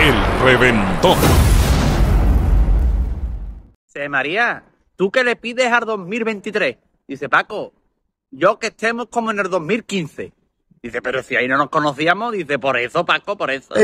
El Reventón. Se María, ¿tú qué le pides al 2023? Dice Paco, yo que estemos como en el 2015. Dice, pero si ahí no nos conocíamos, dice, por eso, Paco, por eso.